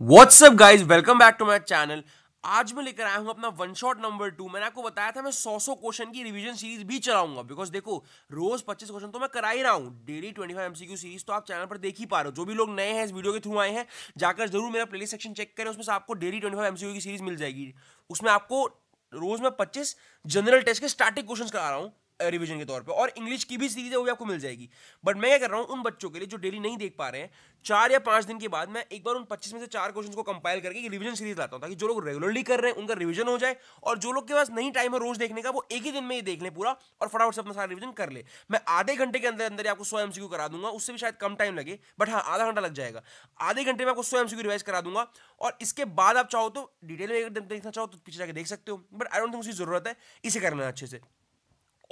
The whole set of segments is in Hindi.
WhatsApp guys welcome back to my channel आज मैं लेकर आया हूं अपना वन शॉट नंबर टू मैंने आपको बताया था मैं सौ सौ क्वेश्चन की रिवीजन सीरीज भी चलाऊंगा बिकॉज देखो रोज पच्चीस क्वेश्चन तो मैं करा ही रहा हूं daily twenty five MCQ series तो आप चैनल पर देख ही पा रहे हो जो भी लोग नए हैं इस वीडियो के थ्रू आए हैं जाकर जरूर मेरा प्ले सेक्शन चेक करें उसमें से आपको डेली ट्वेंटी फाइव एमसीक्यू की सीरीज मिल जाएगी उसमें आपको रोज में पच्चीस जनरल टेस्ट के स्टार्टिंग क्वेश्चन करा रहा हूँ रिविजन के तौर पर और इंग्लिश की भी सीरीज है वो भी आपको मिल जाएगी बट मैं क्या कर रहा हूँ उन बच्चों के लिए जो डेली नहीं देख पा रहे हैं चार या पाँच दिन के बाद मैं एक बार उन पच्चीस में से चार क्वेश्चन को कंपाइल करके रिविजन सीरीज लाता हूँ ताकि जो लोग रेगुलरली कर रहे हैं उनका रिविजन हो जाए और जो लोग के पास नहीं टाइम है रोज देखने का वो एक ही दिन में ये देख लें पूरा और फटाफट से अपना सारा रिविजन कर ले मैं आधे घंटे के अंदर अंदर आपको सौ एम करा दूंगा उससे भी शायद कम टाइम लगे बट हाँ आधा घंटा लग जाएगा आधे घंटे में आपको सौ एम रिवाइज करा दूंगा और इसके बाद आप चाहो तो डिटेल में देखना चाहो तो पीछे जाकर देख सकते हो बट आई डोंट थिंक उसकी जरूरत है इसे करना अच्छे से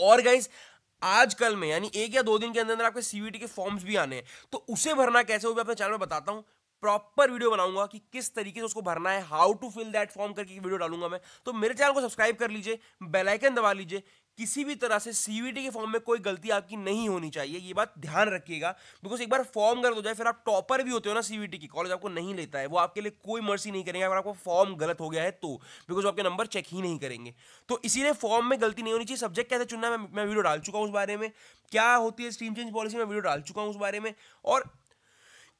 और गाइज आजकल में यानी एक या दो दिन के अंदर अंदर आपके सीवीटी के फॉर्म्स भी आने हैं तो उसे भरना कैसे वो भी अपने चैनल में बताता हूँ प्रॉपर वीडियो बनाऊंगा कि किस तरीके से उसको भरना है how to fill that form करके वीडियो डालूंगा मैं तो मेरे चैनल को सब्सक्राइब कर लीजिए बेल आइकन दबा लीजिए किसी भी तरह से सीवीटी के फॉर्म में कोई गलती आपकी नहीं होनी चाहिए ये बात ध्यान रखिएगा बिकॉज एक बार फॉर्म गलत हो जाए फिर आप टॉपर भी होते हो ना सीवीटी की कॉलेज आपको नहीं लेता है वो आपके लिए कोई मर्सी नहीं करेंगे अगर आपको फॉर्म गलत हो गया है तो बिकॉज आपके नंबर चेक ही नहीं करेंगे तो इसीलिए फॉर्म में गलती नहीं होनी चाहिए सब्जेक्ट कैसे चुनना है मैं, मैं वीडियो डाल चुका हूँ उस बारे में क्या होती है स्ट्रीम चेंज पॉलिसी में वीडियो डाल चुका हूँ उस बारे में और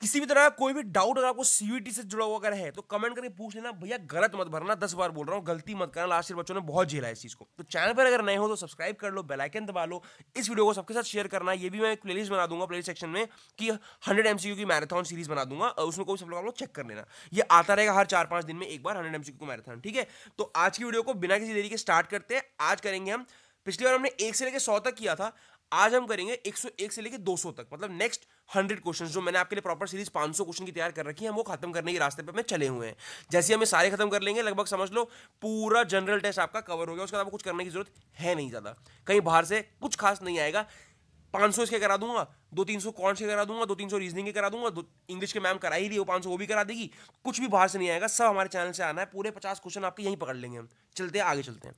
किसी भी तरह का कोई भी डाउट अगर आपको सीयूटी से जुड़ा हुआ अगर है तो कमेंट करके पूछ लेना भैया गलत मत भरना दस बार बोल रहा हूँ गलती मत करना लास्ट ईयर बच्चों ने बहुत झेला है इस चीज़ को तो चैनल पर अगर नए हो तो सब्सक्राइब कर लो बेल आइकन दबा लो इस वीडियो को सबके साथ शेयर करना ये भी मैं प्ले प्लेलिस्ट बना दूंगा प्ले सेक्शन में कि हंड्रेड एम की मैराथन सीरीज बना दूंगा उसमें कोई सब लोग चेक कर लेना ये आता रहेगा हर चार पांच दिन में एक बार हंड्रेड एम की मैराथन ठीक है तो आज की वीडियो को बिना किसी देरी के स्टार्ट करते हैं आज करेंगे हम पिछली बार हमने एक से लेकर सौ तक किया था आज हम करेंगे 101 से लेकर 200 तक मतलब नेक्स्ट 100 क्वेश्चंस जो मैंने आपके लिए प्रॉपर सीरीज 500 क्वेश्चन की तैयार कर रखी है हम वो खत्म करने के रास्ते पे हमें चले हुए हैं जैसे हमें सारे खत्म कर लेंगे लगभग समझ लो पूरा जनरल टेस्ट आपका कवर हो गया उसके बाद कुछ करने की जरूरत है नहीं ज़्यादा कहीं बाहर से कुछ खास नहीं आएगा पाँच सौ इसके करा दूंगा दो तीन सौ कौन से करा दूंगा दो तीन सौ रीजनिंग के करा दूंगा इंग्लिश के मैम करा ही रही हो पाँच सौ वो भी करा देगी कुछ भी बाहर से नहीं आएगा सब हमारे चैनल से आना है पूरे पचास क्वेश्चन आपके यहीं पकड़ लेंगे हम चलते हैं आगे चलते हैं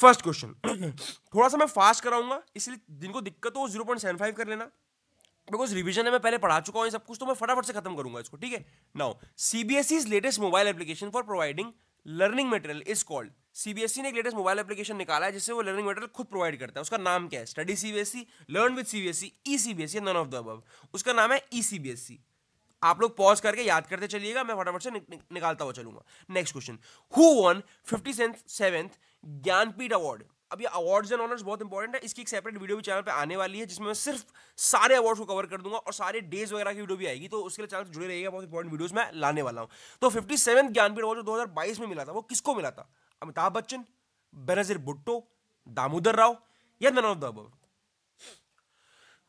फर्स्ट क्वेश्चन थोड़ा सा मैं फास्ट कराऊंगा इसलिए जिनको दिक्कत हो जीरो पॉइंट सेवन फाइव कर लेना बिकॉज रिविजन है मैं पहले पढ़ा चुका हूँ सब कुछ तो मैं फटाफट से खत्म करूंगा इसको ठीक है now CBSE latest mobile application for providing learning material is called CBSE ने एक लेटेस्ट मोबाइल एप्लीकेशन निकाला है जिससे वो लर्निंग मटेरियल खुद प्रोवाइड करता है उसका नाम क्या है study CBSE learn with CBSE E CBSE none of the अब उसका नाम है ई e सीबीएसई e। आप लोग पॉज करके याद करते चलिएगा मैं फटाफट से निकालता हुआ चलूंगा next question who one fifty seventh Jnanpith award अब ये अवार्ड्स एंड ऑनर्स बहुत इंपॉर्टेंट है इसकी एक सेपरेट वीडियो भी चैनल पे आने वाली है जिसमें मैं सिर्फ सारे अवार्ड्स को कवर कर दूंगा और सारे डेज वगैरह की वीडियो भी आएगी तो उसके लिए चैनल जुड़े रहेगा बहुत इंपॉर्टेंट वीडियोस मैं लाने वाला हूँ तो फिफ्टी सेवन ज्ञानपीठ अवार्ड दो में मिला था वो किसको मिला था अमिताभ बच्चन बेनजीर भुट्टो दामोदर राव या मैन ऑफ द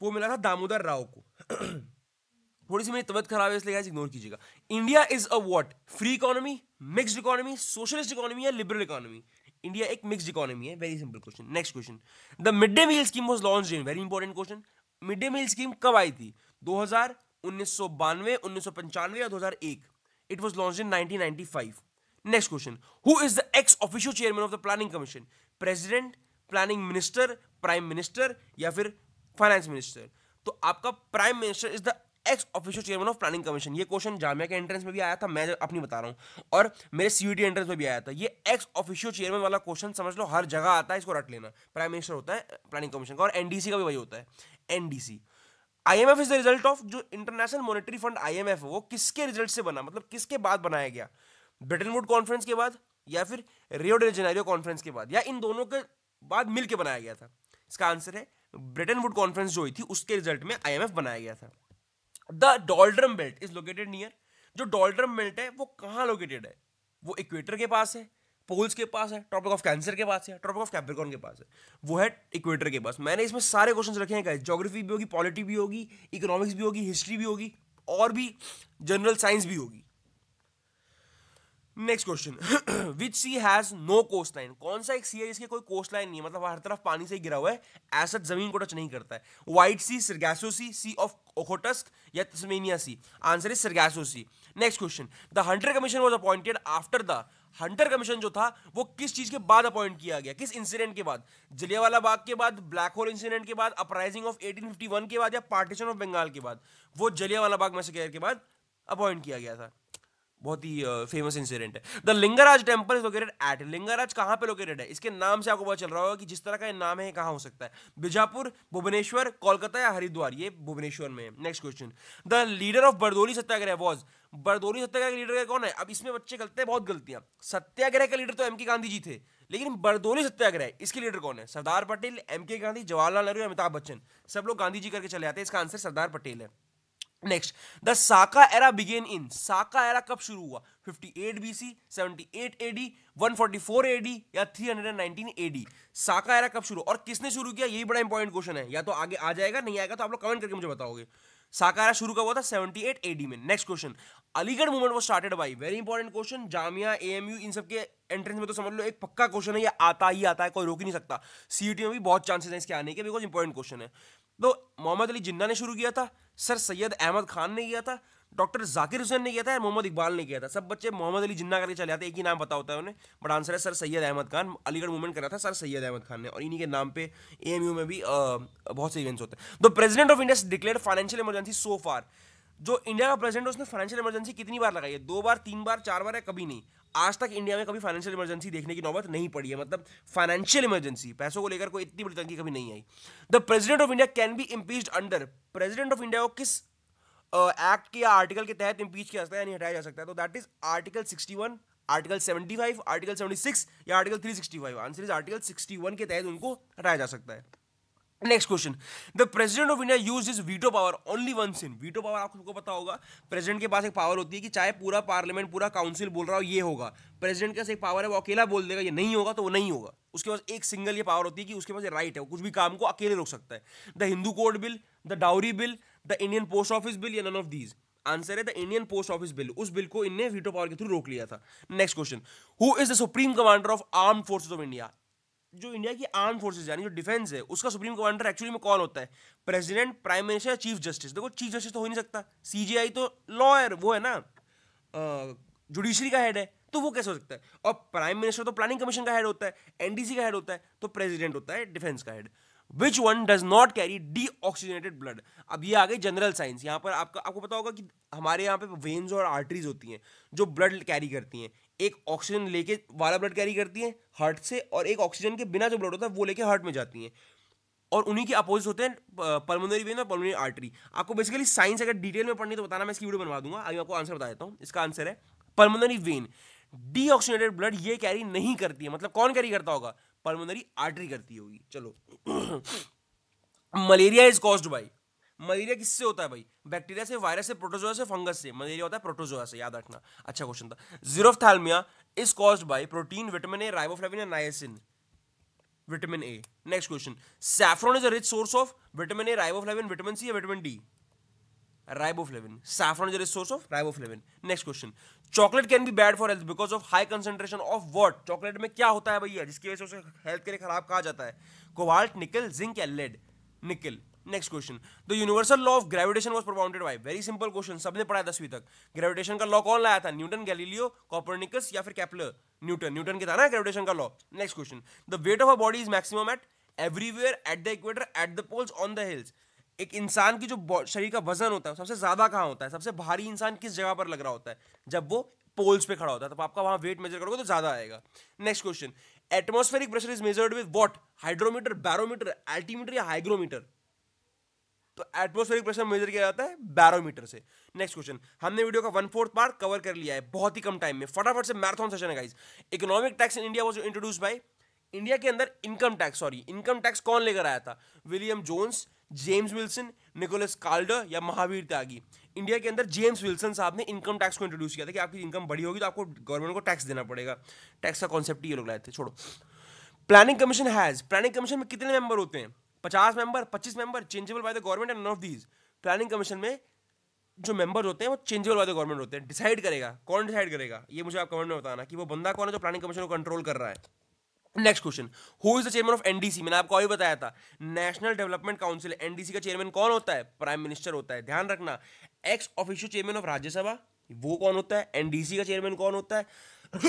वो मिला था दामोदर राव को थोड़ी सी मेरी तबियत खराब है इसलिए इग्नोर कीजिएगा India is a what free economy mixed economy socialist economy या लिबरल इकोनॉमी इंडिया एक मिक्स इकोनॉमी है very simple question next question the mid day meal scheme was launched in very important question mid day meal scheme कब आई थी दो हजार उन्नीस सौ बानवे उन्नीस सौ पंचानवे या दो हजार एक it was launched in nineteen ninety five next question who is the ex official chairman of the planning commission president planning minister prime minister या फिर फाइनेंस मिनिस्टर तो आपका prime minister is the ex official chairman of planning commission ये क्वेश्चन जामिया के एंट्रेंस में भी आया था मैं अपनी बता रहा हूँ और मेरे सीयूटी एंट्रेंस में भी आया था ये एक्स ऑफिशियल चेयरमैन वाला क्वेश्चन समझ लो हर जगह आता है इसको रट लेना प्राइम मिनिस्टर होता है प्लानिंग कमीशन का और एनडीसी का भी वही होता है NDC IMF is the result of जो इंटरनेशनल मॉनेटरी फंड आईएमएफ वो किसके रिजल्ट से बना मतलब किसके बाद बनाया गया ब्रिटेन वुड कॉन्फ्रेंस के बाद या फिर रियो डे जेनेरियो कॉन्फ्रेंस के बाद या इन दोनों के बाद मिलकर बनाया गया था इसका आंसर है ब्रिटेन वुड कॉन्फ्रेंस जो हुई थी उसके रिजल्ट में आईएमएफ बनाया गया था the doldrum belt is located near जो डॉल्ड्रम बेल्ट है वो कहाँ लोकेटेड है वो इक्वेटर के पास है पोल्स के पास है ट्रॉपिक ऑफ कैंसर के पास है ट्रॉपिक ऑफ कैप्रिकॉन के पास है वो है इक्वेटर के पास मैंने इसमें सारे क्वेश्चन रखे हैं जोग्राफी भी होगी पॉलिटी भी होगी इकोनॉमिक्स भी होगी हिस्ट्री भी होगी और भी जनरल साइंस भी होगी next question which sea has no coast line कौन सा एक सी है जिसके कोई कोस्ट लाइन नहीं है मतलब हर तरफ पानी से गिरा हुआ है ऐसा जमीन को टच नहीं करता है white sea Sargasso sea sea of Okhotsk या Tasmania sea answer is Sargasso sea next question the Hunter commission was appointed after the Hunter commission जो था वो किस चीज के बाद अपॉइंट किया गया किस इंसिडेंट के बाद जलियावाला बाग के बाद ब्लैक होल इंसिडेंट के बाद अपराइजिंग ऑफ 1851 के बाद या पार्टीशन ऑफ बंगाल के बाद वो जलियावाला बाग मैसेकेयर के बाद अपॉइंट किया गया था बहुत ही फेमस इंसिडेंट है the Lingaraj temple is located at Lingaraj कहाँ पे लोकेटेड है इसके नाम से आपको पता चल रहा होगा कि जिस तरह का नाम है कहाँ हो सकता है बीजापुर भुवनेश्वर कोलकाता या हरिद्वार ये भुवनेश्वर में next question the leader of Bardoli Satyagraha was Bardoli Satyagraha का लीडर कौन है अब इसमें बच्चे गलते हैं बहुत गलतियां सत्याग्रह के लीडर तो एम के गांधी जी थे लेकिन बरदोली सत्याग्रह इसके लीडर कौन है सरदार पटेल एम के गांधी जवाहरलाल नेहरू अमिताभ बच्चन सब लोग गांधी जी करके चले आते हैं इसका आंसर सरदार पटेल है next the Saka era began in Saka era कब शुरू हुआ 58 बीसी 78 एडी 144 एडी या 319 एडी साका एरा कब शुरू और किसने शुरू किया यही बड़ा इंपॉर्टेंट क्वेश्चन है या तो आगे आ जाएगा नहीं आएगा तो आप लोग कमेंट करके मुझे बताओगे साका एरा शुरू कब हुआ था 78 एडी में next question Aligarh movement was started by very important question Jamia AMU इन सबके एंट्रेंस में तो समझ लो एक पक्का क्वेश्चन है ये आता ही आता है कोई रोक ही नहीं सकता सीईटी में भी बहुत चांसेस हैं इसके आने के बिकॉज इंपॉर्टेंट क्वेश्चन है तो मोहम्मद अली जिन्ना ने शुरू किया था सर सैयद अहमद खान ने किया था डॉक्टर जाकिर हुसैन ने किया था मोहम्मद इकबाल ने किया था सब बच्चे मोहम्मद अली जिन्ना करके चले आते एक ही नाम पता होता है उन्हें बट आंसर है सर सैयद अहमद खान अलीगढ़ मूवमेंट करा था सर सैयद अहमद खान ने और इन्हीं के नाम पे ए में भी आ, बहुत से इवेंट्स होते हैं the president of India declare financial emergency so far जो इंडिया का प्रेजिडेंट उसने फाइनेंशियल इमरजेंसी कितनी बार लगाई है दो बार तीन बार चार बार है कभी नहीं आज तक इंडिया में कभी फाइनेंशियल इमरजेंसी देखने की नौबत नहीं पड़ी है मतलब फाइनेंशियल इमरजेंसी पैसों को लेकर कोई इतनी बड़ी तंगी कभी नहीं आई the president of India can be impeach under president of India को किस एक्ट uh, के या आर्टिकल के तहत इम्पीच किया जाता है यानी हटाया जा सकता है तो that is article sixty one article five article six या article three sixty five answer is article sixty one के तहत उनको हटाया जा सकता है next question the president of India use his veto power only one in veto power आप सबको पता होगा प्रेसिडेंट के पास एक पावर होती है कि चाहे पूरा पार्लियामेंट पूरा काउंसिल बोल रहा हो ये होगा प्रेसिडेंट के पास एक पावर है वो अकेला बोल देगा ये नहीं होगा तो वो नहीं होगा उसके पास एक सिंगल ये पावर होती है कि उसके पास राइट है वो कुछ भी काम को अकेले रोक सकता है the Hindu code bill the dowry bill the Indian post office bill या नन ऑफ दीज आंसर है the Indian post office bill उस बिल को इनने वीटो पावर के थ्रू रोक लिया था next question who is the supreme commander of arm forces of India जो इंडिया की आर्म फोर्सेज यानी जो डिफेंस है उसका सुप्रीम कमांडर एक्चुअली में कौन होता है president prime minister chief justice देखो चीफ जस्टिस तो हो ही नहीं सकता सीजीआई तो लॉयर वो है ना जुडिशरी का हेड है तो वो कैसे हो सकता है और प्राइम मिनिस्टर तो प्लानिंग कमीशन का हेड होता है एनडीसी का हेड होता है तो प्रेसिडेंट होता है डिफेंस का head which one does not carry deoxygenated blood अब ये आ गई जनरल साइंस यहाँ पर आपका आपको पता होगा कि हमारे यहाँ पे वेन्स और आर्टरीज होती हैं जो ब्लड कैरी करती हैं एक ऑक्सीजन लेके वाला ब्लड कैरी करती हैं हार्ट से और एक ऑक्सीजन के बिना जो ब्लड होता है वो लेके हार्ट में जाती हैं और उन्हीं के अपोजिट होते हैं पल्मोनरी वेन और पल्मोनरी आर्टरी आपको बेसिकली साइंस अगर डिटेल में पढ़नी तो बताना मैं इसकी वीडियो बनवा दूंगा अभी आपको आंसर बता देता हूँ इसका आंसर है पल्मोनरी वेन डीऑक्सीनेटेड ब्लड ये कैरी नहीं करती है मतलब कौन कैरी करता होगा पल्मोनरी आर्टरी करती होगी चलो malaria is caused by malaria किससे होता है भाई बैक्टीरिया से वायरस से प्रोटोजोआ से फंगस से मलेरिया होता है प्रोटोजोआ से याद रखना अच्छा क्वेश्चन था xerophthalmia is cause by protein vitamin A riboflavin and niacin vitamin A next question saffron is a rich source of vitamin A riboflavin vitamin C या vitamin D riboflavin is a rich source of riboflavin next question chocolate can be bad for health because of high concentration of what chocolate में क्या होता है भैया जिसकी वजह से उसे हेल्थ के लिए खराब कहा जाता है कोबाल्ट निकल जिंक या lead nickel next question the universal law of gravitation was propounded by very simple question सबने पढ़ाया दसवीं तक ग्रेविटेशन का लॉ कौन लाया था न्यूटन गैलीलियो कॉपरनिकस या फिर कैपलर न्यूटन न्यूटन के था ना ग्रेविटेशन का law next question the weight of a body is maximum at everywhere at the equator at the poles on the hills एक इंसान की जो शरीर का वजन होता है सबसे ज्यादा कहाँ होता है सबसे भारी इंसान किस जगह पर लग रहा होता है जब वो पोल्स पे खड़ा होता है तो आपका वहां वेट मेजर करोगे तो ज्यादा आएगा next question atmospheric pressure is measured with what hydrometer barometer altimeter या हाइग्रोमीटर तो एटमोस्फेरिक प्रेशर मेजर किया जाता है बैरोमीटर से नेक्स्ट क्वेश्चन हमने वीडियो का वन फोर्थ पार्ट कवर कर लिया है बहुत ही कम टाइम में फटाफट से मैराथन सेशन है guys economic tax in India was introduce by India के अंदर income tax sorry income tax कौन लेकर आया था William Jones James Wilson Nicholas Kaldor या महावीर त्यागी इंडिया के अंदर जेम्स विल्सन साहब ने इनकम टैक्स को इंट्रोड्यूस किया था कि आपकी इनकम बड़ी होगी तो आपको गवर्नमेंट को टैक्स देना पड़ेगा टैक्स का कॉन्सेप्ट ये लोग लाए थे छोड़ो planning commission has planning commission में कितने मेंबर होते हैं पचास मेंबर पच्चीस member changeable by the government and none of these planning commission में जो मेंबर होते हैं वो चेंजेबल बाय द गवर्नमेंट होते हैं डिसाइड करेगा कौन डिसाइड करेगा ये मुझे आप कमेंट में बताना कि वो बंदा कौन है जो प्लानिंग कमीशन को कंट्रोल कर रहा है next question who is the chairman of NDC मैंने आपको अभी बताया था नेशनल डेवलपमेंट काउंसिल एनडीसी का चेयरमैन कौन होता है प्राइम मिनिस्टर होता है ध्यान रखना ex official chairman of Rajya Sabha वो कौन होता है एनडीसी का चेयरमैन कौन होता है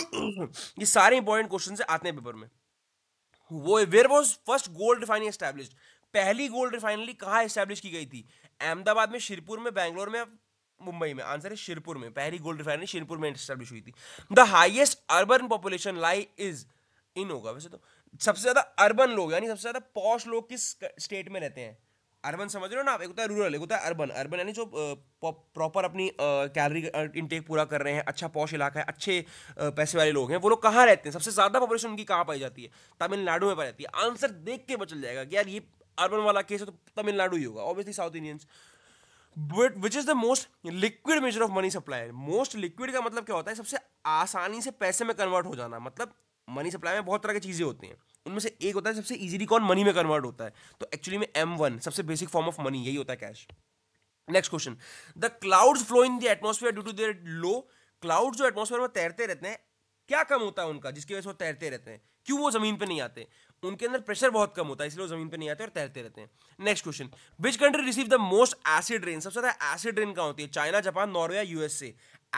ये सारे इंपॉर्टेंट क्वेश्चन आते हैं पेपर में वो where was first gold refinery establish पहली गोल्ड रिफाइनरी कहाँ एस्टैब्लिश की गई थी अहमदाबाद में शिरपुर में बैंगलोर में मुंबई में आंसर है शिरपुर में पहली गोल्ड रिफाइनरी शिरपुर में एस्टैब्लिश हुई थी the highest urban population lie is in होगा वैसे तो सबसे ज़्यादा अर्बन लोग यानी सबसे ज़्यादा पॉश लोग किस स्टेट में रहते हैं अर्बन समझ रहे हो ना आप एक होता है रूरल एक होता है अर्बन अर्बन यानी जो प्रॉपर अपनी कैलरी इनटेक पूरा कर रहे हैं अच्छा पौश इलाका है अच्छे पैसे वाले लोग हैं वो लोग कहाँ रहते हैं सबसे ज़्यादा पॉपुलेशन उनकी कहाँ पाई जाती है तमिलनाडु में पाई जाती है आंसर देख के बचल जाएगा कि यार ये अर्बन वाला केस है तो तमिलनाडु ही होगा obviously South Indians but which is the most liquid measure of money supply most liquid का मतलब क्या होता है सबसे आसानी से पैसे में कन्वर्ट हो जाना मतलब मनी सप्लाई में बहुत तरह की चीज़ें होती हैं उनमें से एक होता है सबसे ईजिली कौन मनी में कन्वर्ट होता है तो एक्चुअली में एम वन सबसे बेसिक फॉर्म ऑफ मनी यही होता है cash next question the clouds flow in the atmosphere due to their low clouds जो एटमोसफेयर में तैरते रहते हैं क्या कम होता है उनका जिसकी वजह से वो तैरते रहते हैं क्यों वो जमीन पर नहीं आते उनके अंदर प्रेशर बहुत कम होता है इसलिए वो जमीन पर नहीं आते और तैरते रहते हैं next question which country receive the most acid rain सबसे ज्यादा एसिड रेन कहाँ होती है China Japan Norway USA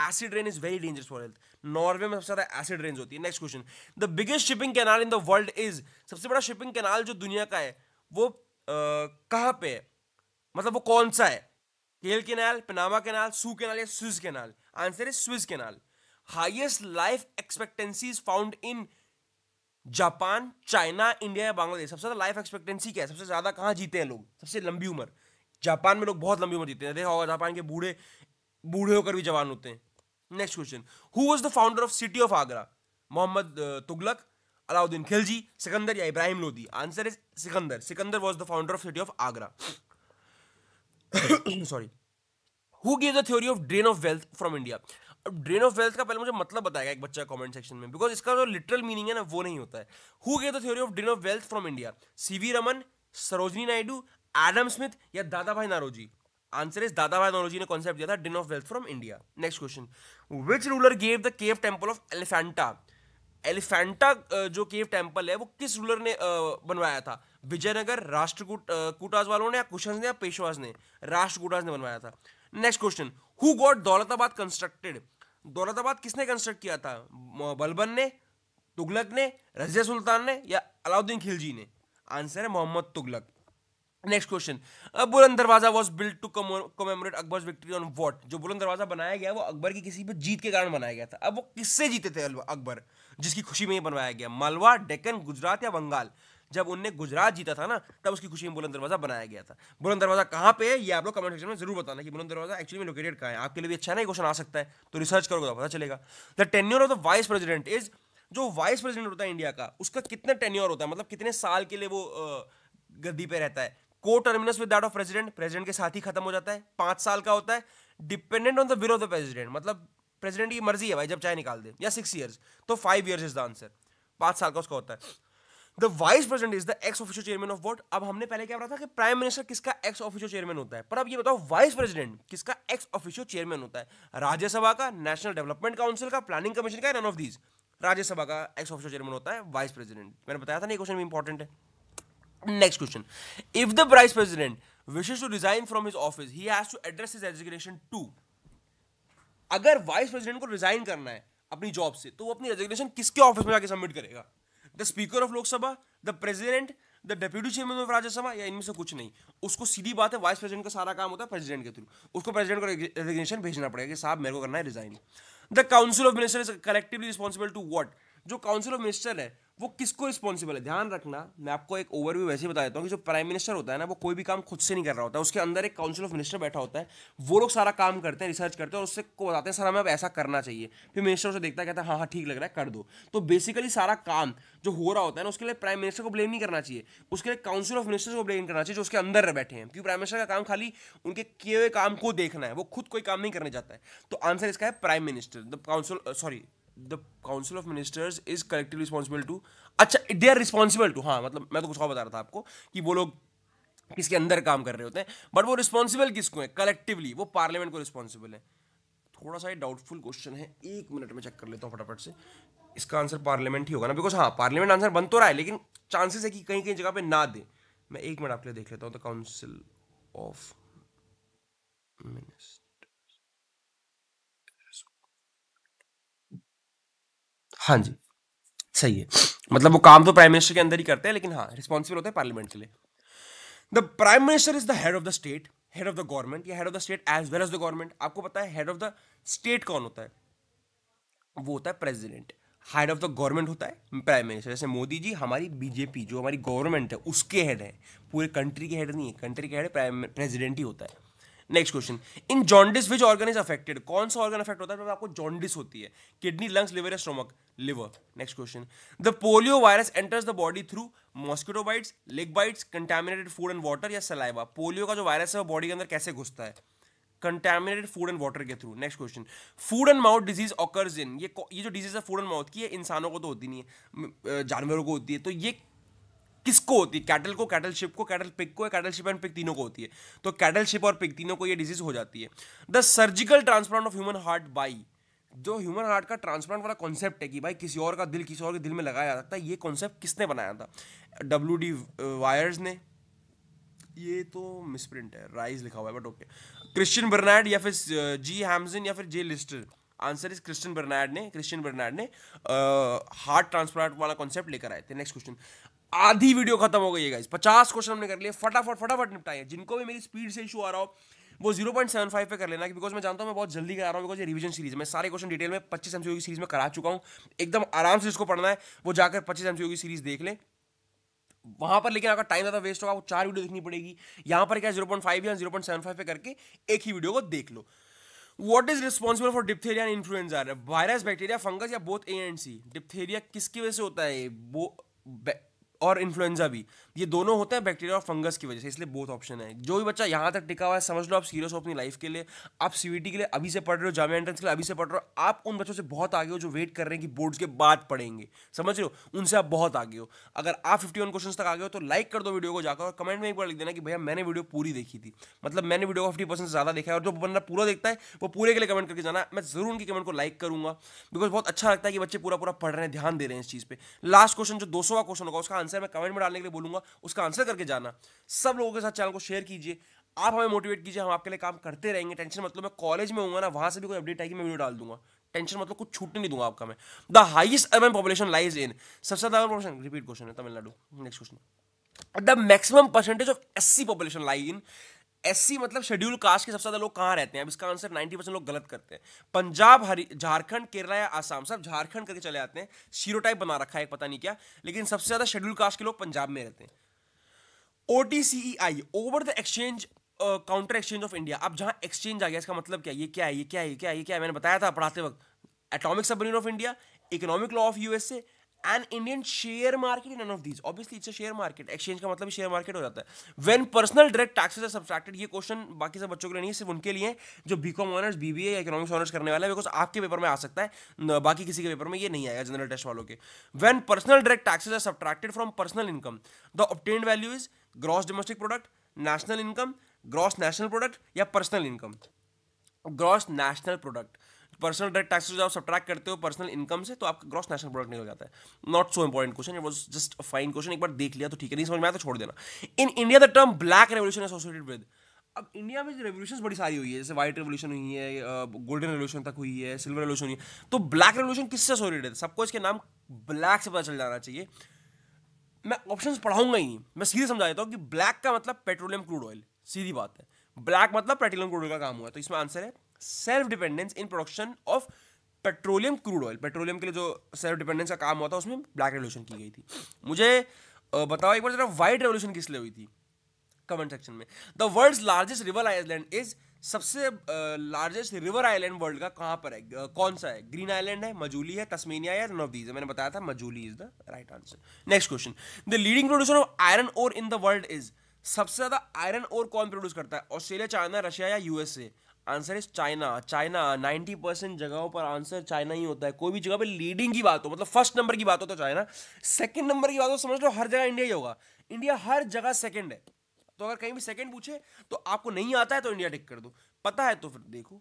acid rain is very dangerous for health Norway में सबसे ज्यादा एसिड रेन होती है next question the biggest shipping canal in the world is सबसे बड़ा शिपिंग कैनाल जो दुनिया का है वो uh, कहाँ पे है मतलब वो कौन सा है Kiel canal Panama canal Soo canal या Suez canal answer is Suez canal highest life expectancy is found in Japan China India या बांग्लादेश सबसे ज्यादा लाइफ एक्सपेक्टेंसी क्या है सबसे ज्यादा कहाँ जीते हैं लोग सबसे लंबी उम्र जापान में लोग बहुत लंबी उम्र जीते हैं देखा होगा जापान के बूढ़े बूढ़े होकर भी जवान होते हैं next question who was the founder of city of Agra Mohammad Tughlaq Alauddin Khilji Sikandar या Ibrahim Lodi answer is Sikandar Sikandar was the founder of city of Agra sorry who give the theory of drain of wealth from India अब ड्रेन ऑफ वेल्थ का पहले मुझे मतलब बताएगा एक बच्चा कमेंट सेक्शन में बिकॉज इसका जो लिटरल मीनिंग है ना वो नहीं होता है who give the theory of drain of wealth from India C V Raman Sarojini Naidu Adam Smith या Dadabhai Naoroji answer is Dada बायोलॉजी ने कॉन्सेप्ट दिया था drain of wealth from India next question which ruler gave the cave temple of Elephanta Elephanta जो केव टेम्पल है वो किस रूलर ने uh, बनवाया था विजयनगर राष्ट्रकूट uh, कूटाज वालों ने या कुशंस ने या पेशवाज ने राष्ट्रकूटाज ने बनवाया था next question who got Daulatabad constructed Daulatabad किसने कंस्ट्रक्ट किया था बलबन ने तुगलक ने रजिया सुल्तान ने या अलाउद्दीन खिलजी ने आंसर है Mohammad Tughlaq next question Buland Darwaza was built to commemorate Akbar victory on what जो बुलंद दरवाजा बनाया गया वो अकबर की किसी भी जीत के कारण बनाया गया था अब वो किससे जीते थे अकबर जिसकी खुशी में ये बनवाया गया मालवा डेकन गुजरात या बंगाल जब उनने गुजरात जीता था ना तब उसकी खुशी में बुलंद दरवाजा बनाया गया था बुलंद दरवाजा कहाँ पे है ये आप लोग कमेंट सेक्शन में जरूर बताना कि बुलंद दरवाजा एक्चुअली में लोकेटेड कहाँ है आपके लिए भी अच्छा ना क्वेश्चन आ सकता है तो रिसर्च करोगे तो पता चलेगा the tenure of the vice president is जो वाइस प्रेसिडेंट होता है इंडिया का उसका कितना टेन्योर होता है मतलब कितने साल के लिए वो गद्दी पे रहता है coterminous with that of president president के साथ ही खत्म हो जाता है पांच साल का होता है dependent on the will of the president मतलब प्रेसिडेंट की मर्जी है भाई जब चाहे निकाल दे या सिक्स ईयर्स तो five years is the answer पांच साल का उसका होता है the vice president is the ex official chairman of board अब हमने पहले क्या बता था कि प्राइम मिनिस्टर किसका एक्स ऑफिशियल चेयरमैन होता है पर अब ये बताओ वाइस प्रेसिडेंट किसका एक्स ऑफिशियल चेयरमैन होता है राज्यसभा का नेशनल डेवलपमेंट काउंसिल का प्लानिंग कमीशन का नन ऑफ दीज राज्यसभा का एक्स ऑफिशियल चेयरमैन होता है वाइस प्रेसिडेंट मैंने बताया था ना ये क्वेश्चन भी इंपॉर्टेंट है next question if the vice president wishes to resign from his office he has to address his resignation to अगर वाइस प्रेसिडेंट को रिजाइन करना है अपनी जॉब से तो वो अपनी रेजिग्नेशन किसके ऑफिस में जाकर सबमिट करेगा the speaker of Lok Sabha the president the deputy chairman of Rajya Sabha या इनमें से कुछ नहीं उसको सीधी बात है वाइस प्रेसिडेंट का सारा काम होता है प्रेसिडेंट के थ्रू उसको प्रेसिडेंट को रेजिग्नेशन भेजना पड़ेगा कि साहब मेरे को करना है resign the council of minister is collectively responsible to what जो काउंसिल ऑफ मिनिस्टर है वो किसको रिस्पॉन्सिबल है ध्यान रखना मैं आपको एक ओवरव्यू वैसे ही बता देता हूँ कि जो प्राइम मिनिस्टर होता है ना वो कोई भी काम खुद से नहीं कर रहा होता है उसके अंदर एक काउंसिल ऑफ मिनिस्टर बैठा होता है वो लोग सारा काम करते हैं रिसर्च करते हैं और उससे को बताते हैं सर हमें अब ऐसा करना चाहिए फिर मिनिस्टर उसे देखता है कहता है हाँ हाँ ठीक लग रहा है कर दो तो बेसिकली सारा काम जो हो रहा होता है ना उसके लिए प्राइम मिनिस्टर को ब्लेम नहीं करना चाहिए उसके लिए काउंसिल ऑफ मिनिस्टर को ब्लेम करना चाहिए जो उसके अंदर बैठे हैं क्योंकि प्राइम मिनिस्टर का काम खाली उनके किए हुए काम को देखना है वो खुद कोई काम नहीं करने जाता है तो आंसर इसका है prime minister the council sorry the council of ministers is collective responsible to अच्छा दे आर रिस्पॉन्सिबल टू हाँ मतलब मैं तो कुछ और बता रहा था आपको कि वो लोग किसके अंदर काम कर रहे होते हैं बट वो रिस्पॉन्सिबल किसको है कलेक्टिवली वो पार्लियामेंट को रिस्पॉन्सिबल है थोड़ा सा ये डाउटफुल क्वेश्चन है एक मिनट में चेक कर लेता हूँ फटाफट से इसका आंसर पार्लियामेंट ही होगा ना बिकॉज हाँ पार्लियामेंट आंसर बन तो रहा है लेकिन चांसेस है कि कहीं कहीं जगह पे ना दे मैं एक मिनट आपके लिए देख लेता हूँ द काउंसिल ऑफ मिनिस्टर हाँ जी सही है मतलब वो काम तो प्राइम मिनिस्टर के अंदर ही करते हैं लेकिन हाँ रिस्पॉन्सिबल होते हैं पार्लियामेंट के लिए the prime minister is the head of the state head of the government या head of the state as well as the government आपको पता है हेड ऑफ द स्टेट कौन होता है वो होता है president head of the government होता है प्राइम मिनिस्टर जैसे मोदी जी हमारी बीजेपी जो हमारी गवर्नमेंट है उसके हेड है पूरे कंट्री के हेड नहीं है कंट्री के हेड प्राइम प्रेजिडेंट ही होता है next question in jaundice which organ is affected कौन सा ऑर्गन अफेक्ट होता है तो आपको जॉन्डिस होती है किडनी लंग्स लिवर या stomach liver next question the polio virus enters the body through mosquito bites leg bites contaminated food and water या सलाइवा पोलियो का जो वायरस है वो बॉडी के अंदर कैसे घुसता है कंटेमिनेटेड फूड एंड वाटर के through next question food and mouth disease occurs in ये ये जो डिजीज है फूड एंड माउथ की इंसानों को तो होती नहीं है जानवरों को होती है तो ये किसको होती है कैटल को कैटल शिप को कैटल पिक को कैटल शिप एंड पिक तीनों को होती है तो कैटल शिप और पिक तीनों को ये डिजीज हो जाती है the surgical transplant of human heart by जो ह्यूमन हार्ट का ट्रांसप्लांट वाला कॉन्सेप्ट है कि भाई किसी और का दिल किसी और के दिल में लगाया जा सकता है ये कॉन्सेप्ट किसने बनाया था डब्ल्यू डी वायर्स ने ये तो मिसप्रिंट है राइज लिखा हुआ है बट ओके क्रिश्चियन बर्नाड या फिर जी uh, हैमजन या फिर J Lister answer is Christian Barnard ने क्रिश्चियन बर्नाड ने हार्ट uh, ट्रांसप्लांट वाला कॉन्सेप्ट लेकर आए थे नेक्स्ट क्वेश्चन आधी वीडियो खत्म हो गई है गाइस पचास क्वेश्चन हमने कर लिए फटाफट फटाफट निपटाए जिनको भी मेरी स्पीड से इशू आ रहा हो वो जीरो पॉइंट सेवन फाइव पे कर लेना बिकॉज मैं जानता हूँ मैं बहुत जल्दी करा रहा हूँ बिकॉज ये रिवीजन सीरीज मैं सारे क्वेश्चन डिटेल में पच्चीस एम की सीरीज में करा चुका हूँ एकदम आराम से इसको पढ़ना है वो जाकर पच्चीस एम की सीरीज देख ले वहां पर लेकिन अगर टाइम ज़्यादा वेस्ट होगा वो चार वीडियो देखनी पड़ेगी यहाँ पर क्या जीरो पॉइंट फाइव या जीरो पॉइंट सेवन फाइव पे करके एक ही वीडियो को देख लो what is responsible for diphtheria and influenza virus bacteria fungus या both A and C diphtheria किसकी वजह से होता है वो और इन्फ्लुएंजा भी ये दोनों होता है बैक्टीरिया और फंगस की वजह से इसलिए बहुत ऑप्शन है जो भी बच्चा यहाँ तक टिका हुआ है समझ लो आप सीरियस हो अपनी लाइफ के लिए आप सीवीटी के लिए अभी से पढ़ रहे हो जामिया एंट्रेंस के लिए अभी से पढ़ रहे हो आप उन बच्चों से बहुत आगे हो जो वेट कर रहे हैं कि बोर्ड्स के बाद पढ़ेंगे समझ लो उनसे आप बहुत आगे हो अगर आप फिफ्टी वन क्वेश्चन तक आगे हो तो लाइक कर दो वीडियो को जाकर और कमेंट में एक बार लिख देना कि भैया मैंने वीडियो पूरी देखी थी मतलब मैंने वीडियो को फिफ्टी परसेंट ज़्यादा देखा है और जो बंदा पूरा देखता है वो पूरे के लिए कमेंट करके जाना मैं जरूर उनकी कमेंट को लाइक करूंगा बिकॉज बहुत अच्छा लगता है कि बच्चे पूरा पूरा पढ़ रहे हैं ध्यान दे रहे हैं इस चीज़ पर लास्ट क्वेश्चन जो दो का क्वेश्चन होगा उसका आंसर मैं कमेंट में डालने के लिए बोलूंगा उसका आंसर करके जाना सब लोगों के साथ चैनल को शेयर कीजिए आप हमें मोटिवेट कीजिए हम आपके लिए काम करते रहेंगे टेंशन मतलब मैं कॉलेज में हूँ ना वहाँ से भी कोई अपडेट आएगी मैं वीडियो डाल दूंगा टेंशन मतलब कुछ छूटने नहीं दूंगा आपका मैं the highest urban population lies in सबसे ज्यादा पॉपुलेशन रिपीट क्वेश्चन है Tamil Nadu next question the maximum percentage of S C population lies in S मतलब शेड्यूल कास्ट के सबसे ज्यादा लोग कहाँ रहते हैं अब इसका आंसर 90 परसेंट लोग गलत करते हैं पंजाब हरी झारखंड केरला या आसाम सब झारखंड करके चले जाते हैं टाइप बना रखा है पता नहीं क्या लेकिन सबसे ज्यादा शेड्यूल कास्ट के लोग पंजाब में रहते हैं O T C E I over the exchange counter exchange of India अब जहाँ एक्सचेंज आ गया इसका मतलब क्या ये क्या है ये क्या है ये क्या है ये क्या है मैंने बताया था पढ़ाते वक्त atomic submarine of India economic law of USA and Indian share market in of these obviously it's share market exchange का मतलब शेयर मार्केट हो जाता है when personal direct taxes are subtracted ये क्वेश्चन बाकी सब बच्चों के लिए नहीं सिर्फ उनके लिए जो B com honours B B A economics honours करने वाला है बिकॉज आपके पेपर में आ सकता है बाकी किसी के पेपर में ये नहीं आएगा जनरल टेस्ट वालों के when personal direct taxes are subtracted from personal income the obtained value is gross domestic product national income gross national product या personal income gross national product personal direct जब आप सब्ट्रैक्ट करते हो पर्सनल इनकम से तो आपका ग्रॉस नेशनल प्रोडक्ट निकल जाता है not so important question it was just fine question एक बार देख लिया तो ठीक है नहीं समझ में आया तो छोड़ देना in India the term black revolution associated with अब इंडिया में रेवोल्यूशन बड़ी सारी हुई है जैसे व्हाइट रेवोल्यूशन हुई है गोल्डन रेवोल्यूशन तक हुई है सिल्वर रेवोल्यूशन हुई है तो ब्लैक रेवोल्यूशन किससे एसोसिएटेड है सबको इसके नाम ब्लैक से पता चल जाना चाहिए मैं ऑप्शन पढ़ाऊंगा ही नहीं मैं सीधे समझा देता हूँ कि ब्लैक का मतलब पेट्रोलियम क्रूड ऑयल सीधी बात है ब्लैक मतलब पेट्रोलियम क्रूड ऑयल का काम हुआ है तो इसमें आंसर है self dependence in production of petroleum crude oil petroleum के लिए जो सेल्फ डिपेंडेंस का काम होता है उसमें ब्लैक रेवोल्यूशन की गई थी मुझे बताओ एक बार जरा वाइट रेवोल्यूशन किस लिए हुई थी कमेंट सेक्शन में the world largest river island is सबसे लार्जेस्ट रिवर आइलैंड वर्ल्ड का कहाँ पर है uh, कौन सा है ग्रीन आइलैंड है मजूली है तस्मेनिया है दीज है मैंने बताया था Majuli is the right answer next question the leading producer of iron ore in the world is सबसे ज्यादा आयरन ओर कौन प्रोड्यूस करता है ऑस्ट्रेलिया चाइना रशिया या USA answer is China China ninety percent जगहों पर आंसर चाइना ही होता है कोई भी जगह पे लीडिंग की बात हो मतलब फर्स्ट नंबर की बात हो तो चाइना सेकंड नंबर की बात हो समझ लो हर जगह इंडिया ही होगा इंडिया हर जगह सेकंड है तो अगर कहीं भी सेकंड पूछे तो आपको नहीं आता है तो इंडिया टिक कर दो पता है तो फिर देखो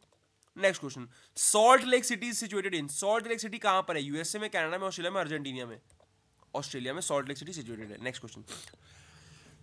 next question salt lake city is situated in salt lake city कहाँ पर है यूएसए में कनाडा में ऑस्ट्रेलिया में अर्जेंटीना में ऑस्ट्रेलिया में सॉल्ट लेक सिटी सिचुएटेड है next question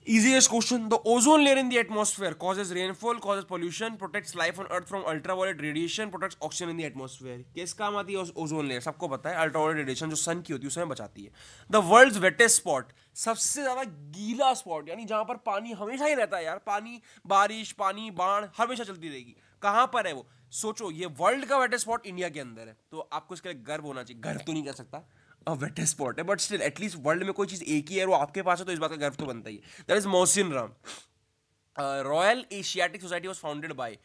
easiest question the ozone layer in the atmosphere causes rainfall causes pollution protects life on earth from ultraviolet radiation protects oxygen in the atmosphere किस काम आती है ओजोन लेयर सबको पता है अल्ट्रावायलेट रेडिएशन जो सन की होती है उसमें बचाती है द वर्ल्ड वेटेस्ट स्पॉट सबसे ज़्यादा गीला स्पॉट यानी जहां पर पानी हमेशा ही रहता है यार पानी बारिश पानी बाढ़ हमेशा चलती रहेगी कहां पर है वो सोचो ये वर्ल्ड का वेटेस्ट स्पॉट इंडिया के अंदर है तो आपको इसके लिए गर्व होना चाहिए गर्व तो नहीं कर सकता वेटेस्ट स्पॉट है बट स्टिल एटलीस्ट वर्ल्ड में कोई चीज़ एक ही है वो आपके पास है तो इस बात का गर्व तो बनता ही है that is Mawsynram royal Asiatic society was founded by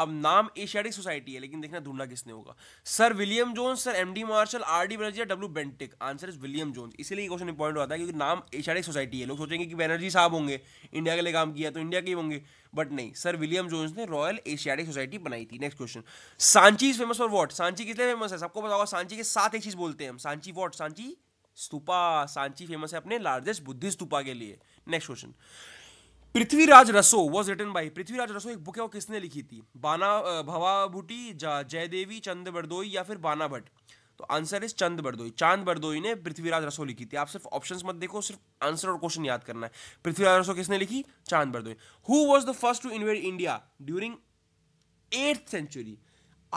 अब नाम एशियाटिक सोसाइटी है लेकिन देखना ढूंढना किसने होगा sir William Jones sir M D Marshall R D Banerjee या W Bentinck answer is William Jones इसीलिए क्वेश्चन इंपॉर्टेंट होता है क्योंकि नाम एशियाटिक सोसाइटी है लोग सोचेंगे कि बैनर्जी साहब होंगे इंडिया के लिए काम किया तो इंडिया के ही होंगे बट नहीं सर विलियम जोन्स ने रॉयल एशियाटिक सोसाइटी बनाई थी next question Sanchi is famous for what Sanchi किस लिए फेमस है सबको बताओ सांची के साथ एक चीज बोलते हैं हम सांची वॉट सांची स्तूपा सांची फेमस है अपने लार्जेस्ट बुद्धिस्ट स्तूपा के लिए नेक्स्ट क्वेश्चन पृथ्वीराज रसो वॉज रिटन बाई पृथ्वीराज रसो एक बुक है वो किसने लिखी थी बाना भवा भूटी जयदेवी चंद बरदोई या फिर बाना भट्ट तो आंसर इज चंद बरदोई चांद बरदोई ने पृथ्वीराज रसो लिखी थी आप सिर्फ ऑप्शंस मत देखो सिर्फ आंसर और क्वेश्चन याद करना है पृथ्वीराज रसो किसने लिखी Chand Bardai who was the first to invade India during eighth century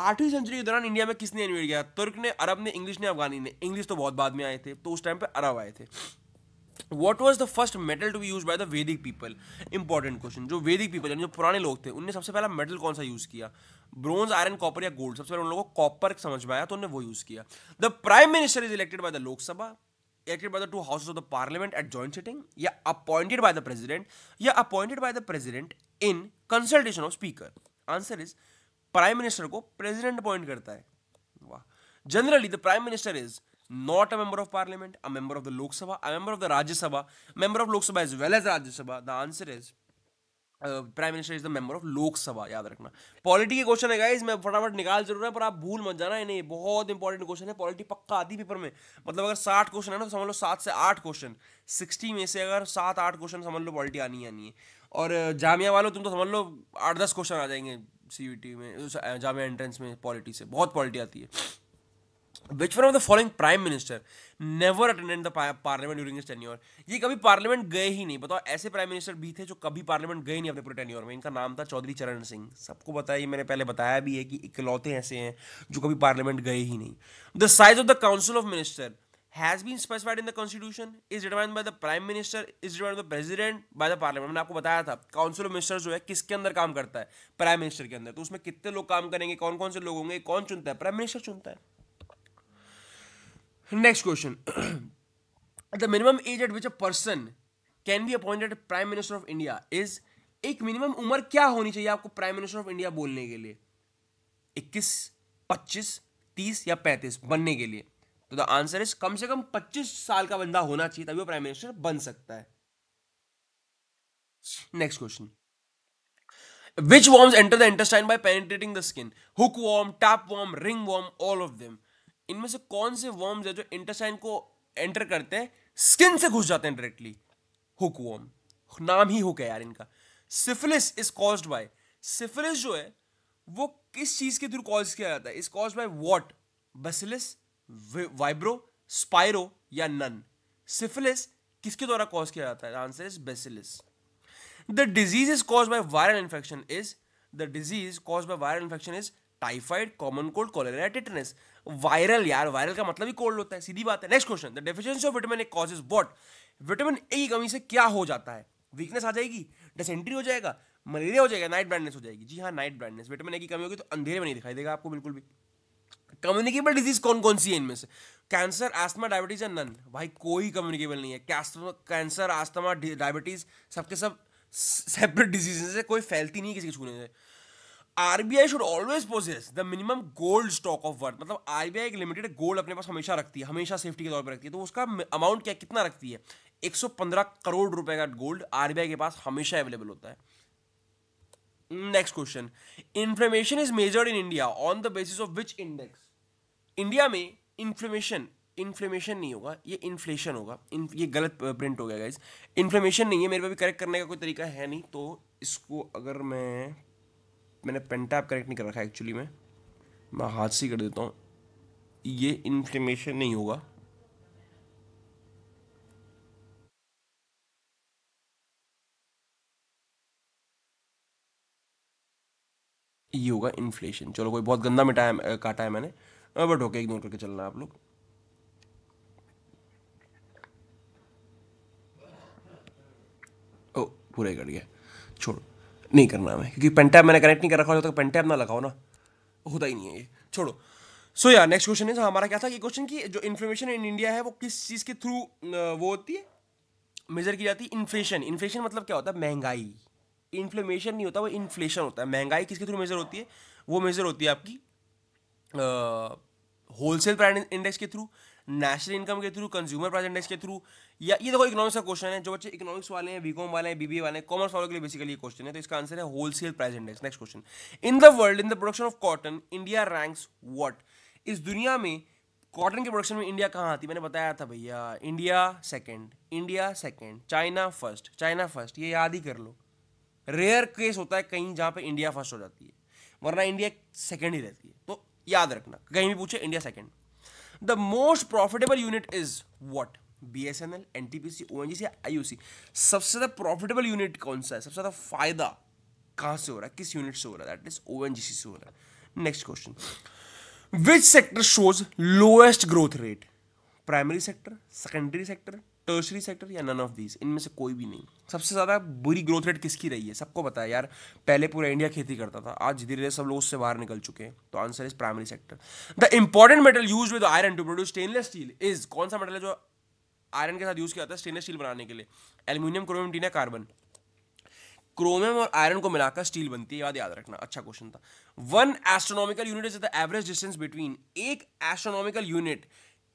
आठवीं सेंचुरी के दौरान इंडिया में किसने इन्वेट किया तुर्क ने अरब ने इंग्लिश ने अफगानी ने इंग्लिश तो बहुत बाद में आए थे तो उस टाइम पर अरब आए थे what was the first metal to be used by the Vedic people important question जो वेदिक पीपल जो पुराने लोग थे उन्हें सबसे पहला मेटल कौन सा यूज किया ब्रॉन्ज आयरन कॉपर या गोल्ड सबसे पहले उन लोगों को कॉपर समझ में आया तो उन्होंने वो यूज किया the prime minister is elected by the Lok Sabha elected by the two houses of the parliament at joint sitting या अपॉइंटेड बाय द प्रेसिडेंट या appointed by the president in consultation of speaker answer is prime minister को प्रेसिडेंट अपॉइंट करता है वाह generally the prime minister is not a member of parliament, a member of the Lok Sabha, a member of the Rajya Sabha, member of Lok Sabha as well as Rajya Sabha? The answer is prime minister is the member of Lok Sabha याद रखना पॉलिटी के क्वेश्चन है गाइज मैं फटाफट निकाल जरूर है पर आप भूल मत जाना नहीं बहुत इंपॉर्टेंट क्वेश्चन है पॉलिटी पक्का आधी पेपर में मतलब अगर साठ क्वेश्चन है ना तो समझ लो सात से आठ क्वेश्चन सिक्सटी में से अगर सात आठ क्वेश्चन समझ लो पॉलिटी आनी आनी है और uh, जामिया वालों तुम तो समझ लो आठ दस क्वेश्चन आ जाएंगे सी में uh, जामिया एंट्रेंस में पॉलिटी से बहुत पॉलिटी आती है which one of the following prime minister never attendant the parliament during his tenure ये कभी पार्लियामेंट गए ही नहीं बताओ ऐसे प्राइम मिनिस्टर भी थे जो कभी पार्लियामेंट गए नहीं अपने पूरे टेन्योर में इनका नाम था चौधरी चरण सिंह सबको पता है मैंने पहले बताया भी है कि इकलौते ऐसे हैं जो कभी पार्लियामेंट गए ही नहीं the size of the council of minister has been specified in the constitution is determined by the prime minister is determined the president by the parliament मैंने आपको बताया था काउंसिल ऑफ मिनिस्टर जो है किसके अंदर काम करता है प्राइम मिनिस्टर के अंदर तो उसमें कितने लोग काम करेंगे कौन कौन से लोग होंगे कौन चुनता है प्राइम मिनिस्टर चुनता है next question the minimum age at which a person can be appointed prime minister of India is एक मिनिमम उम्र क्या होनी चाहिए आपको प्राइम मिनिस्टर ऑफ इंडिया बोलने के लिए 21, 25, या 35 बनने के लिए तो द आंसर इज कम से कम 25 साल का बंदा होना चाहिए तभी वो प्राइम मिनिस्टर बन सकता है next question which worms enter the intestine by penetrating the skin hook worm tape worm ring worm all of them इनमें से कौन से वर्म्स है जो इंटेस्टाइन को एंटर करते हैं स्किन से घुस जाते हैं डायरेक्टली हुक वर्म नाम ही हुक है यार इनका syphilis is caused by syphilis जो है वो किस चीज़ के थ्रू कॉज किया जाता है is cause by what bacillus vibrio spiro या नन सिफिलिस किसके द्वारा कॉज किया जाता है answer is bacillus the disease is cause by viral infection is the disease cause by viral infection is typhoid common cold cholera tetanus viral यार वायरल का मतलब ही कोल्ड होता है सीधी बात है next question the deficiency of vitamin A causes what vitamin A की कमी से क्या हो जाता है वीकनेस आ जाएगी डिसेंट्री हो जाएगा मलेरिया हो जाएगा नाइट ब्राइटनेस हो जाएगी जी हाँ नाइट ब्राइटनेस विटामिन ए की कमी होगी तो अंधेरे में नहीं दिखाई देगा आपको बिल्कुल भी कम्युनिकेबल डिजीज कौन कौन सी है इनमें से cancer asthma diabetes and none भाई कोई कम्युनिकेबल नहीं है कैंसर आस्थमा डायबिटीज सबके सब सेपरेट डिजीजेज है कोई फैलती नहीं किसी के छूने से RBI should always possess the minimum gold stock of worth मतलब आरबीआई एक लिमिटेड गोल्ड अपने पास हमेशा रखती है हमेशा सेफ्टी के तौर पर रखती है तो उसका अमाउंट क्या कितना रखती है 115 करोड़ रुपए का गोल्ड आरबीआई के पास हमेशा अवेलेबल होता है next question inflammation is measured in India on the basis of which index India में इन्फ्लेमेशन इन्फ्लेमेशन नहीं होगा ये इन्फ्लेशन होगा ये गलत प्रिंट हो गया गाइज इन्फ्लेमेशन नहीं है मेरे पे भी करेक्ट करने का कोई तरीका है नहीं तो इसको अगर मैं मैंने पेन टैप कनेक्ट नहीं कर रखा एक्चुअली में मैं हाथ से कर देता हूँ ये इन्फ्लेमेशन नहीं होगा ये होगा इन्फ्लेशन चलो कोई बहुत गंदा मिटाया काटा है मैंने बट ओके इग्नोर करके चलना आप लोग ओ पूरा ही कट गया छोड़ो नहीं करना हमें क्योंकि पेन टैप मैंने कनेक्ट नहीं कर रखा हो तो पेन टैप ना लगाओ ना होता ही नहीं है ये छोड़ो सो यार नेक्स्ट क्वेश्चन है हमारा क्या था ये क्वेश्चन की जो इन्फॉर्मेशन इन इंडिया है वो किस चीज़ के थ्रू वो होती है मेजर की जाती है इन्फ्लेशन इन्फ्लेशन मतलब क्या होता है महंगाई इन्फ्लेमेशन नहीं होता वो इन्फ्लेशन होता है महंगाई किसके थ्रू मेजर होती है वो मेजर होती है आपकी होलसेल प्राइस इंडेक्स के थ्रू नेशनल इनकम के थ्रू कंज्यूमर प्राइस इंडेक्स के थ्रू या ये देखो इकोनॉमिक्स का क्वेश्चन है जो बच्चे इकोनॉमिक्स वाले हैं बीकॉम वाले हैं बीबीए वाले हैं कॉमर्स वालों के लिए बेसिकली क्वेश्चन है तो इसका आंसर है wholesale price index next question in the world in the production of cotton India ranks what इस दुनिया में कॉटन के प्रोडक्शन में इंडिया कहाँ आती मैंने बताया था भैया India second India second China first China first ये याद ही कर लो रेयर केस होता है कहीं जहाँ पर इंडिया फर्स्ट हो जाती है वरना इंडिया सेकेंड ही रहती है तो याद रखना कहीं भी पूछे India second the most profitable unit is what B S N L N T P C O N G C I U C सबसे ज़्यादा प्रॉफिटेबल यूनिट कौन सा है सबसे ज़्यादा फ़ायदा कहाँ से हो रहा है किस यूनिट से हो रहा है that is O N G C से हो रहा है next question which sector shows lowest growth rate primary sector secondary sector tertiary sector या नन ऑफ दीज इनमें से कोई भी नहीं सबसे ज़्यादा बुरी ग्रोथ रेट किसकी रही है सबको पता है यार पहले पूरा इंडिया खेती करता था आज धीरे धीरे सब लोग उससे बाहर निकल चुके हैं तो answer is primary sector the important metal use with iron to produce stainless steel is कौन सा मेटल है जो आयरन के साथ यूज़ किया जाता है स्टेनलेस स्टील बनाने के लिए aluminium chromium tin carbon chromium और आयरन को मिलाकर स्टील बनती है याद याद रखना अच्छा क्वेश्चन था one astronomical unit is the average distance between एक एस्ट्रोनॉमिकल यूनिट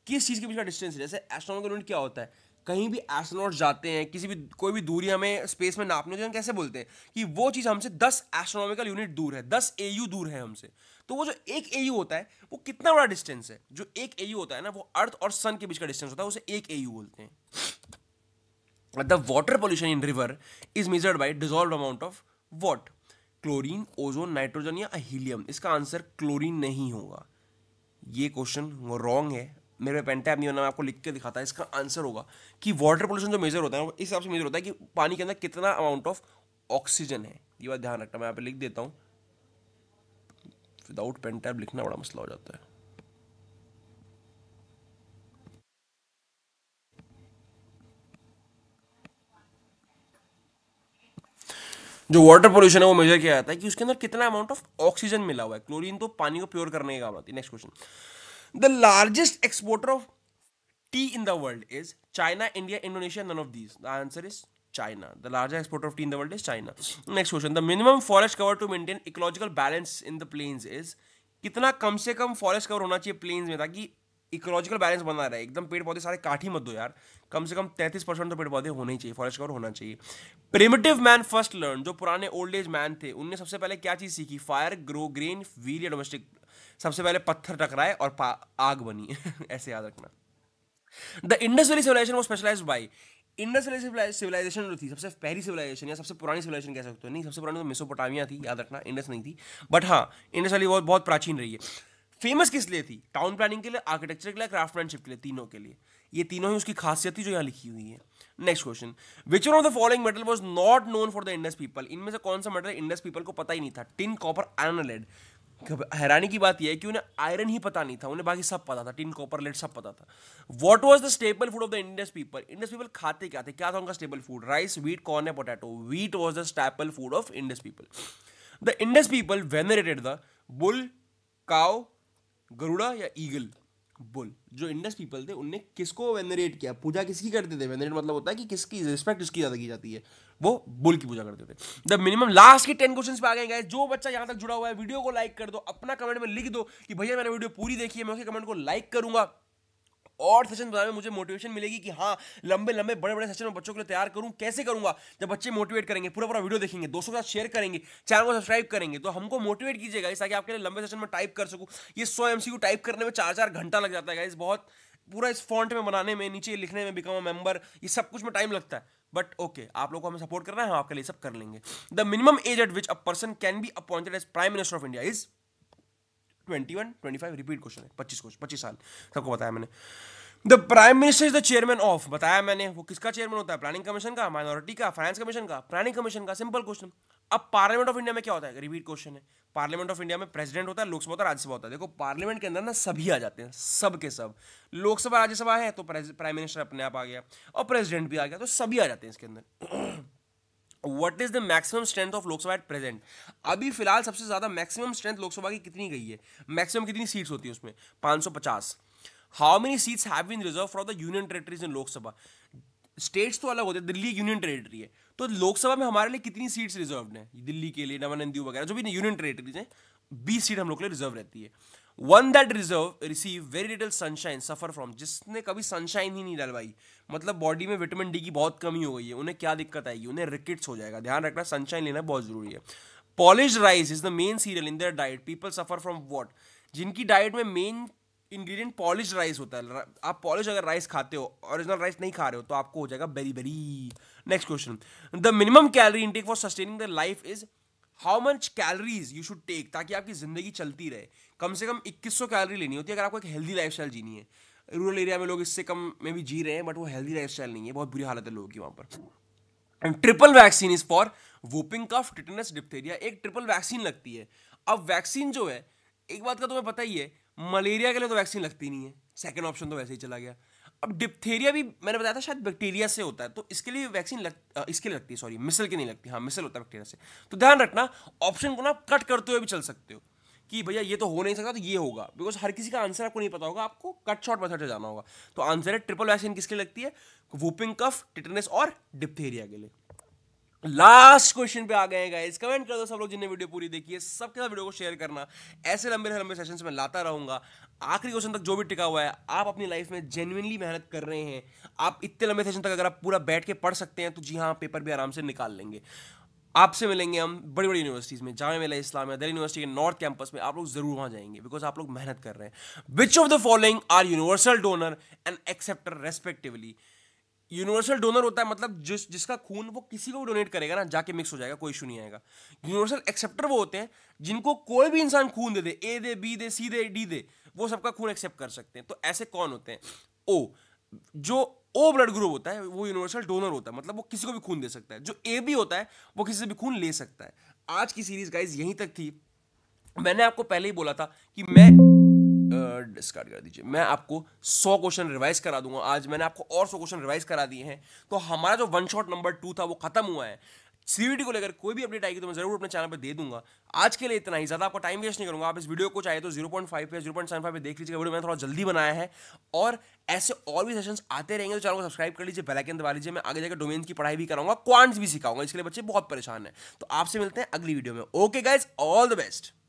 किस चीज़ के बीच का डिस्टेंस है जैसे एस्ट्रोनॉमिकल यूनिट क्या होता है कहीं भी एस्ट्रोनॉट जाते हैं किसी भी कोई भी दूरी हमें स्पेस में नापने होती है कैसे बोलते हैं कि वो चीज़ हमसे दस एस्ट्रोनॉमिकल यूनिट दूर है दस ए दूर है हमसे तो वो जो एक ए होता है वो कितना बड़ा डिस्टेंस है जो एक ए होता है ना वो अर्थ और सन के बीच का डिस्टेंस होता है उसे एक ए बोलते हैं the water pollution in river is measured by dissolve amount of what chlorine ozone nitrogen या हीलियम इसका आंसर क्लोरीन नहीं होगा ये क्वेश्चन रॉन्ग है मेरे पेन टैप नहीं होना मैं आपको लिख के दिखाता है इसका आंसर होगा कि वाटर पोल्यूशन जो मेजर होता है इस हिसाब से मेजर होता है कि पानी के अंदर कितना अमाउंट ऑफ ऑक्सीजन है ये बात ध्यान रखना मैं यहाँ पे लिख देता हूँ विदाउट पेन टैप लिखना बड़ा मसला हो जाता है जो वाटर पोल्यूशन है वो मेजर किया जाता है कि उसके अंदर कितना अमाउंट ऑफ ऑक्सीजन मिला हुआ है क्लोरीन तो पानी को प्योर करने का काम आती है next question the largest exporter of tea in the world is China India Indonesia none of these the answer is China the largest exporter of tea in the world is China next question the minimum forest cover to maintain ecological balance in the plains is कितना कम से कम फॉरेस्ट कवर होना चाहिए प्लेन्स में ताकि इकोलॉजिकल बैलेंस बना रहे एकदम पेड़ पौधे सारे काट ही मत दो यार कम से कम तैंतीस परसेंट तो पेड़ पौधे होने ही चाहिए फॉरेस्ट कवर होना चाहिए प्रिमिटिव मैन फर्स्ट लर्न जो पुराने ओल्ड एज मैन थे उनने सबसे पहले क्या चीज सीखी फायर ग्रो ग्रीन वीर या डोमेस्टिक सबसे पहले पत्थर टकराए और आग बनी ऐसे याद रखना द इंडस वैली सिविलाइजेशन वो specialize by Indus valley civilization जो थी सबसे पहली सिविलाइजेशन या सबसे पुरानी सिविलाइजेशन कह सकते हो नहीं सबसे पुरानी तो मेसोपोटामिया थी याद रखना इंडस नहीं थी बट हाँ इंडस वैली बहुत बहुत प्राचीन रही है फेमस किस लिए थी टाउन प्लानिंग के लिए आर्किटेक्चर के लिए क्राफ्टमैनशिप के लिए तीनों के लिए ये तीनों ही उसकी खासियत थी जो यहाँ लिखी हुई है next question which of the following metal was not known for the Indus people इनमें से कौन सा मेटल इंडस पीपल को पता ही नहीं था टिन कॉपर एनलेड हैरानी की बात यह है कि उन्हें आयरन ही पता नहीं था उन्हें बाकी सब पता था टिन कॉपर लेट सब पता था what was the staple food of the Indus people Indus people खाते क्या थे क्या था उनका staple food rice wheat corn या potato wheat was the staple food of Indus people the Indus people venerated the bull cow Garuda या ईगल बुल जो इंडस पीपल थे उनने किसको वेनरेट किया पूजा किसकी करते थे वेनरेट मतलब होता है कि किसकी रिस्पेक्ट उसकी ज़्यादा की जाती है वो बुल की पूजा करते थे द मिनिमम लास्ट के टेन क्वेश्चन पे आ गए जो बच्चा यहां तक जुड़ा हुआ है वीडियो को लाइक कर दो अपना कमेंट में लिख दो कि भैया मैंने वीडियो पूरी देखी है मैं उसके कमेंट को लाइक करूंगा और सेशन बनाने में मुझे मोटिवेशन मिलेगी कि हाँ लंबे लंबे बड़े बड़े सेशन में बच्चों के लिए तैयार करूँ कैसे करूँगा जब बच्चे मोटिवेट करेंगे पूरा पूरा वीडियो देखेंगे दोस्तों के साथ शेयर करेंगे चैनल को सब्सक्राइब करेंगे तो हमको मोटिवेट कीजिएगा इस ताकि आपके लिए लंबे सेशन में टाइप कर सकूँ ये सौ एम टाइप करने में चार चार घंटा लग जाता है इस बहुत पूरा इस फॉन्ट में बनाने में नीचे लिखने में बिकम मेंबर ये सब कुछ में टाइम लगता है बट ओके okay, आप लोगों को हमें सपोर्ट करना है हम आपके लिए सब कर लेंगे the minimum age at which a person can be appointed as prime minister of India is twenty one twenty five repeat question है पच्चीस क्वेश्चन पच्चीस साल सबको बताया मैंने the prime minister is the chairman of बताया मैंने वो किसका चेयरमैन होता है प्लानिंग कमीशन का माइनॉरिटी का फाइनेंस कमीशन का प्लानिंग कमीशन का सिंपल क्वेश्चन अब पार्लियामेंट ऑफ इंडिया में क्या होता है रिपीट क्वेश्चन है पार्लियामेंट ऑफ इंडिया में प्रेसिडेंट होता है लोकसभा होता है राज्यसभा होता है देखो पार्लियामेंट के अंदर ना सभी आ जाते हैं सब के सब लोकसभा राज्यसभा है तो प्राइम मिनिस्टर अपने आप आ गया और प्रेसिडेंट भी आ गया तो सभी आ जाते हैं इसके अंदर what is the maximum strength of Lok Sabha at present अभी फिलहाल सबसे ज्यादा मैक्सिमम स्ट्रेंथ लोकसभा की कितनी गई है मैक्सिमम कितनी सीट्स होती है उसमें पचास how many seats have been reserved for the union territories in Lok Sabha states तो अलग होते हैं दिल्ली यूनियन टेरेटरी है तो लोकसभा में हमारे लिए कितनी सीट्स रिजर्व हैं दिल्ली के लिए नवानंदी वगैरह जो भी यूनियन टेरेटरीज हैं बीस सीट हम लोग के लिए रिजर्व रहती है one that reserve receive very little sunshine suffer from जिसने कभी सनशाइन ही नहीं डलवाई मतलब बॉडी में विटामिन डी की बहुत कमी हो गई है उन्हें क्या दिक्कत आएगी उन्हें रिकेट्स हो जाएगा ध्यान रखना सनशाइन लेना बहुत ज़रूरी है polish rice is the main cereal in their diet people suffer from what जिनकी डाइट में मेन इंग्रेडिएंट पॉलिश राइस होता है आप पॉलिश अगर राइस खाते हो ओरिजिनल राइस नहीं खा रहे हो तो आपको हो जाएगा very very next question the minimum calorie intake for sustaining the life is how much calories you should take ताकि आपकी ज़िंदगी चलती रहे कम से कम 2100 कैलोरी लेनी होती है अगर आपको एक हेल्दी लाइफ जीनी है रूरल एरिया में लोग इससे कम में भी जी रहे हैं बट वो हेल्दी लाइफ नहीं है बहुत बुरी हालत है लोगों की वहाँ पर and triple vaccine is for whooping cough tetanus diphtheria एक ट्रिपल वैक्सीन लगती है अब वैक्सीन जो है एक बात का तुम्हें पता ही है मलेरिया के लिए तो वैक्सीन लगती नहीं है सेकेंड ऑप्शन तो वैसे ही चला गया अब डिप्थेरिया भी मैंने बताया था शायद बैक्टीरिया से होता है तो इसके लिए वैक्सीन लग इसके लिए लगती है सॉरी मिसल के नहीं लगती हाँ मिसल होता है बैक्टीरिया से तो ध्यान रखना ऑप्शन को ना कट करते हुए भी चल सकते हो कि भैया ये तो हो नहीं सकता तो ये होगा बिकॉज हर किसी का आंसर आपको नहीं पता होगा आपको कट शॉर्ट मेथड से जाना होगा तो आंसर है ट्रिपल वैक्सीन किसके लिए लगती है वूपिंग कफ टिटनेस और डिप्थेरिया के लिए लास्ट क्वेश्चन पे आ गए गाइस कमेंट कर दो सब लोग जिन्हें वीडियो पूरी देखी है सबके साथ वीडियो को शेयर करना ऐसे लंबे लंबे सेशंस में लाता रहूंगा आखिरी क्वेश्चन तक जो भी टिका हुआ है आप अपनी लाइफ में जेन्यनली मेहनत कर रहे हैं आप इतने लंबे सेशन तक अगर आप पूरा बैठ के पढ़ सकते हैं तो जी हाँ पेपर भी आराम से निकाल लेंगे आपसे मिलेंगे हम बड़ी बड़ी यूनिवर्सिटीज़ में जामे मिला इस्लाम दिल्ली यूनिवर्सिटी के नॉर्थ कैंपस में आप लोग जरूर वहां जाएंगे बिकॉज आप लोग मेहनत कर रहे हैं which of the following are universal donor and acceptor respectively universal donor होता है मतलब जिस जिसका खून वो किसी को भी डोनेट करेगा ना जाके मिक्स हो जाएगा कोई इशू नहीं आएगा यूनिवर्सल एक्सेप्टर वो होते हैं जिनको कोई भी इंसान खून दे दे ए दे बी दे सी दे डी दे वो सबका खून एक्सेप्ट कर सकते हैं तो ऐसे कौन होते हैं ओ जो ओ ब्लड ग्रुप होता है वो यूनिवर्सल डोनर होता है मतलब वो किसी को भी खून दे सकता है जो ए बी होता है वो किसी से भी खून ले सकता है आज की सीरीज गाइज यहीं तक थी मैंने आपको पहले ही बोला था कि मैं डिस्कार्ड कर दीजिए मैं आपको सौ क्वेश्चन रिवाइज करा दूंगा आज मैंने आपको और सौ क्वेश्चन रिवाइज करा दिए हैं तो हमारा जो वन शॉट नंबर टू था वो खत्म हुआ है सीवीटी को लेकर कोई भी अपडेट आएगी तो मैं जरूर अपने चैनल पर दे दूंगा आज के लिए इतना ही ज़्यादा आपका टाइम वेस्ट नहीं करूंगा आप इस वीडियो को चाहे तो जीरो या फाइव पे देख लीजिए वीडियो मैंने थोड़ा जल्दी बनाया है और ऐसे और भी सेशंस आते रहेंगे तो चैनल को सब्सक्राइब कर लीजिए बेल आइकन दबा लीजिए मैं आगे जाकर डोमेन की पढ़ाई भी कराऊंगा क्वांट्स भी सिखाऊंगा इसके लिए बच्चे बहुत परेशान है तो आपसे मिलते हैं अगली वीडियो में okay guys all the best